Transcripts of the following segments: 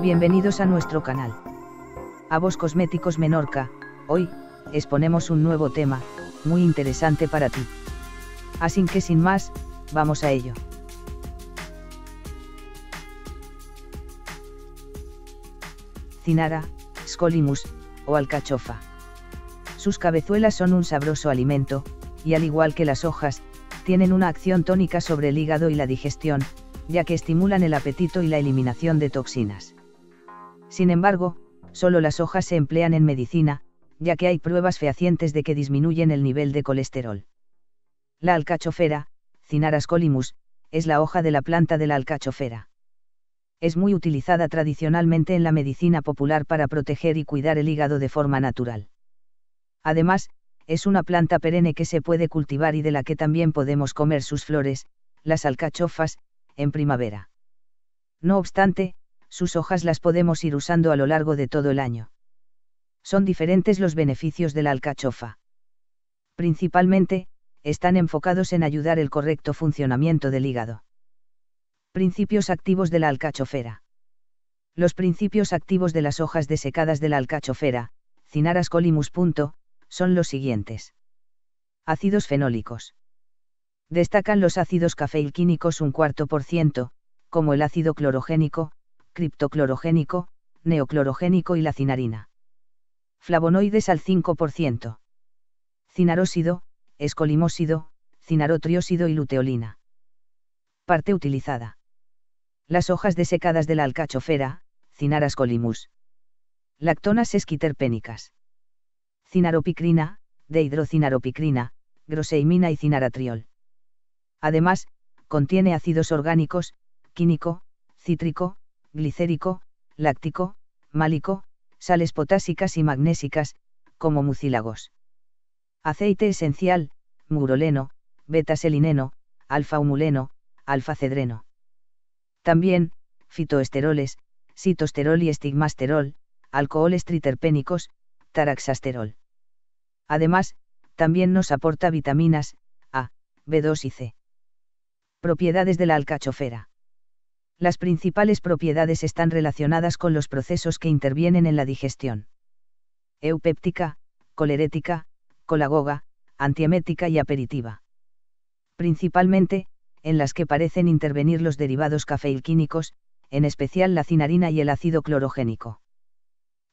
Bienvenidos a nuestro canal. A vos Cosméticos Menorca, hoy, exponemos un nuevo tema, muy interesante para ti. Así que sin más, vamos a ello. Cinara, scolimus, o alcachofa. Sus cabezuelas son un sabroso alimento, y al igual que las hojas, tienen una acción tónica sobre el hígado y la digestión, ya que estimulan el apetito y la eliminación de toxinas. Sin embargo, solo las hojas se emplean en medicina, ya que hay pruebas fehacientes de que disminuyen el nivel de colesterol. La alcachofera, Cinaras colimus, es la hoja de la planta de la alcachofera. Es muy utilizada tradicionalmente en la medicina popular para proteger y cuidar el hígado de forma natural. Además, es una planta perenne que se puede cultivar y de la que también podemos comer sus flores, las alcachofas, en primavera. No obstante, sus hojas las podemos ir usando a lo largo de todo el año. Son diferentes los beneficios de la alcachofa. Principalmente, están enfocados en ayudar el correcto funcionamiento del hígado. Principios activos de la alcachofera. Los principios activos de las hojas desecadas de la alcachofera, Cinaras colimus. Punto, son los siguientes. Ácidos fenólicos. Destacan los ácidos cafeilquínicos un cuarto por ciento, como el ácido clorogénico, criptoclorogénico, neoclorogénico y la cinarina. Flavonoides al 5%. Cinarósido, escolimósido, cinarotriósido y luteolina. Parte utilizada. Las hojas desecadas de la alcachofera, Cinaras colimus. Lactonas esquiterpénicas. Cinaropicrina, dehidrocinaropicrina, groseimina y cinaratriol. Además, contiene ácidos orgánicos, químico, cítrico, glicérico, láctico, málico, sales potásicas y magnésicas, como mucílagos. Aceite esencial, muroleno, betaselineno, alfa-humuleno, alfa-cedreno. También, fitoesteroles, citosterol y estigmasterol, alcoholes triterpénicos, taraxasterol. Además, también nos aporta vitaminas A, B2 y C. Propiedades de la alcachofera las principales propiedades están relacionadas con los procesos que intervienen en la digestión. Eupéptica, colerética, colagoga, antiemética y aperitiva. Principalmente, en las que parecen intervenir los derivados cafeilquínicos, en especial la cinarina y el ácido clorogénico.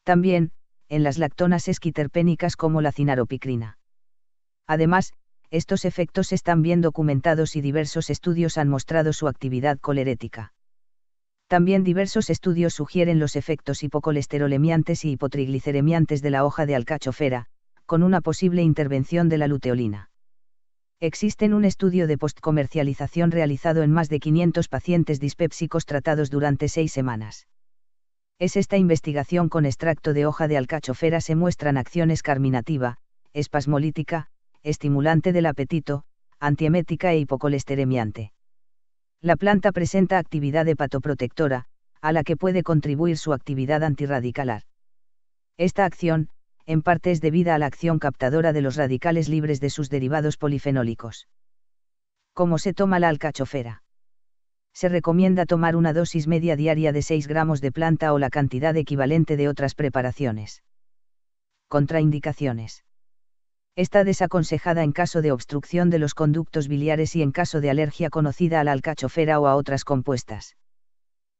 También, en las lactonas esquiterpénicas como la cinaropicrina. Además, estos efectos están bien documentados y diversos estudios han mostrado su actividad colerética. También diversos estudios sugieren los efectos hipocolesterolemiantes y hipotrigliceremiantes de la hoja de alcachofera, con una posible intervención de la luteolina. Existen un estudio de postcomercialización realizado en más de 500 pacientes dispépsicos tratados durante seis semanas. Es esta investigación con extracto de hoja de alcachofera se muestran acciones carminativa, espasmolítica, estimulante del apetito, antiemética e hipocolesteremiante la planta presenta actividad hepatoprotectora, a la que puede contribuir su actividad antirradicalar. Esta acción, en parte es debida a la acción captadora de los radicales libres de sus derivados polifenólicos. ¿Cómo se toma la alcachofera? Se recomienda tomar una dosis media diaria de 6 gramos de planta o la cantidad equivalente de otras preparaciones. Contraindicaciones está desaconsejada en caso de obstrucción de los conductos biliares y en caso de alergia conocida a la alcachofera o a otras compuestas.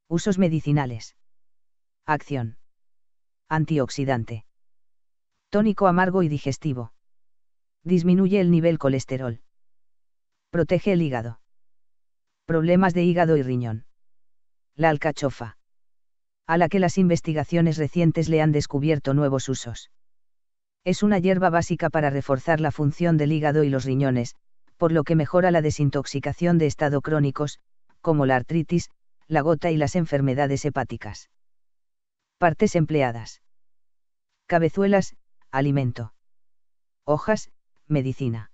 Usos medicinales. Acción. Antioxidante. Tónico amargo y digestivo. Disminuye el nivel colesterol. Protege el hígado. Problemas de hígado y riñón. La alcachofa. A la que las investigaciones recientes le han descubierto nuevos usos es una hierba básica para reforzar la función del hígado y los riñones, por lo que mejora la desintoxicación de estado crónicos, como la artritis, la gota y las enfermedades hepáticas. Partes empleadas. Cabezuelas, alimento. Hojas, medicina.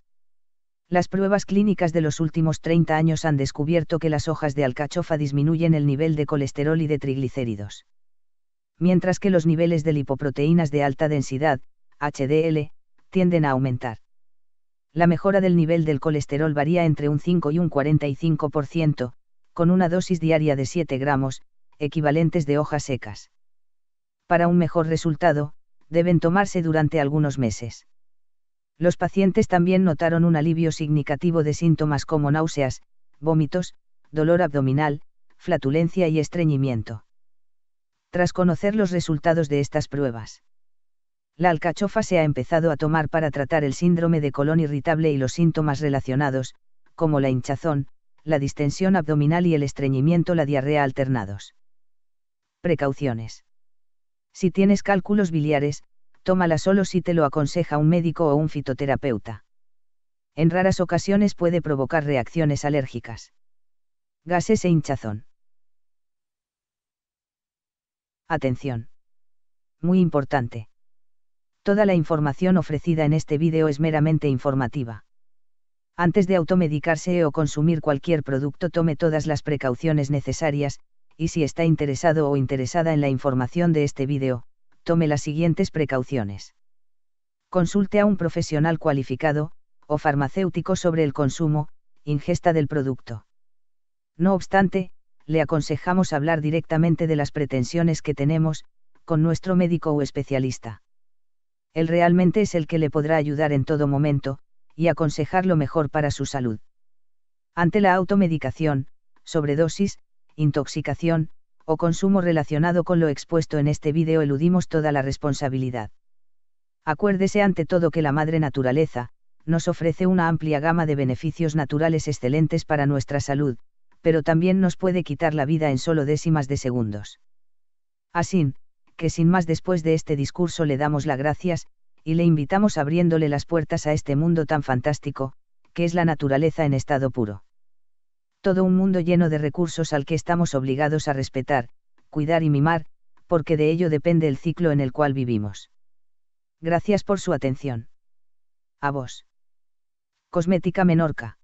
Las pruebas clínicas de los últimos 30 años han descubierto que las hojas de alcachofa disminuyen el nivel de colesterol y de triglicéridos. Mientras que los niveles de lipoproteínas de alta densidad, HDL, tienden a aumentar. La mejora del nivel del colesterol varía entre un 5 y un 45%, con una dosis diaria de 7 gramos, equivalentes de hojas secas. Para un mejor resultado, deben tomarse durante algunos meses. Los pacientes también notaron un alivio significativo de síntomas como náuseas, vómitos, dolor abdominal, flatulencia y estreñimiento. Tras conocer los resultados de estas pruebas, la alcachofa se ha empezado a tomar para tratar el síndrome de colon irritable y los síntomas relacionados, como la hinchazón, la distensión abdominal y el estreñimiento, la diarrea alternados. Precauciones. Si tienes cálculos biliares, tómala solo si te lo aconseja un médico o un fitoterapeuta. En raras ocasiones puede provocar reacciones alérgicas. Gases e hinchazón. Atención. Muy importante Toda la información ofrecida en este vídeo es meramente informativa. Antes de automedicarse o consumir cualquier producto tome todas las precauciones necesarias, y si está interesado o interesada en la información de este vídeo, tome las siguientes precauciones. Consulte a un profesional cualificado, o farmacéutico sobre el consumo, ingesta del producto. No obstante, le aconsejamos hablar directamente de las pretensiones que tenemos, con nuestro médico o especialista él realmente es el que le podrá ayudar en todo momento, y aconsejar lo mejor para su salud. Ante la automedicación, sobredosis, intoxicación, o consumo relacionado con lo expuesto en este vídeo eludimos toda la responsabilidad. Acuérdese ante todo que la madre naturaleza, nos ofrece una amplia gama de beneficios naturales excelentes para nuestra salud, pero también nos puede quitar la vida en solo décimas de segundos. Así, que sin más después de este discurso le damos las gracias, y le invitamos abriéndole las puertas a este mundo tan fantástico, que es la naturaleza en estado puro. Todo un mundo lleno de recursos al que estamos obligados a respetar, cuidar y mimar, porque de ello depende el ciclo en el cual vivimos. Gracias por su atención. A vos. Cosmética Menorca.